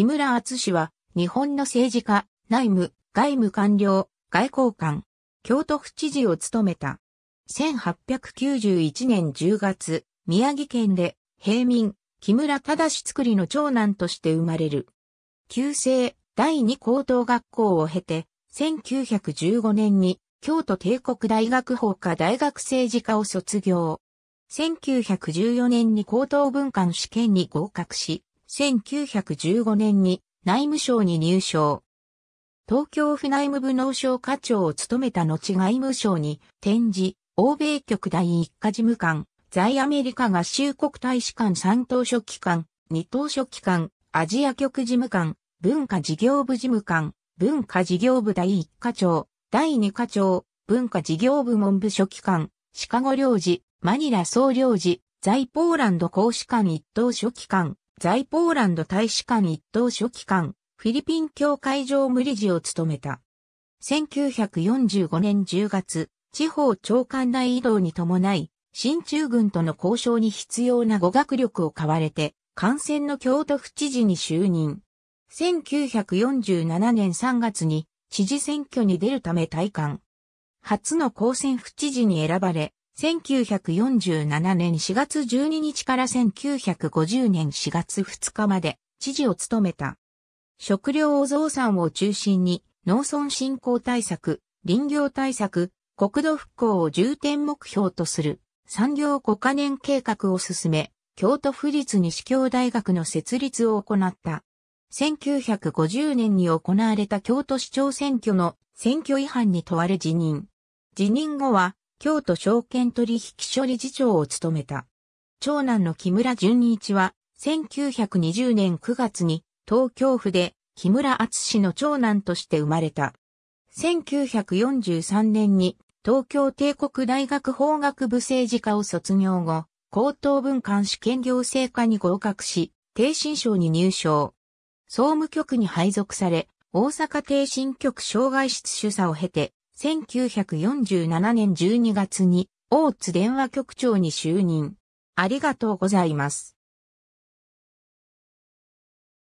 木村厚氏は、日本の政治家、内務、外務官僚、外交官、京都府知事を務めた。1891年10月、宮城県で、平民、木村忠作りの長男として生まれる。旧制第二高等学校を経て、1915年に京都帝国大学法科大学政治科を卒業。1914年に高等文官試験に合格し、1915年に内務省に入省。東京府内務部農省課長を務めた後外務省に展示、欧米局第一課事務官、在アメリカ合衆国大使館三等書記官、二等書記官、アジア局事務官、文化事業部事務官、文化事業部第一課長、第二課長、文化事業部文部書記官、シカゴ領事、マニラ総領事、在ポーランド公使館一等書記官、在ポーランド大使館一等書記官、フィリピン協会上無理事を務めた。1945年10月、地方長官内移動に伴い、新中軍との交渉に必要な語学力を買われて、感染の京都府知事に就任。1947年3月に知事選挙に出るため退官。初の公選府知事に選ばれ、1947年4月12日から1950年4月2日まで知事を務めた。食料お増産を中心に農村振興対策、林業対策、国土復興を重点目標とする産業5カ年計画を進め、京都府立西京大学の設立を行った。1950年に行われた京都市長選挙の選挙違反に問われ辞任。辞任後は京都証券取引所理事長を務めた。長男の木村純一は、1920年9月に東京府で木村厚氏の長男として生まれた。1943年に東京帝国大学法学部政治科を卒業後、高等文官試験行政科に合格し、帝新省に入省。総務局に配属され、大阪帝新局障害室主査を経て、1947年12月に、大津電話局長に就任。ありがとうございます。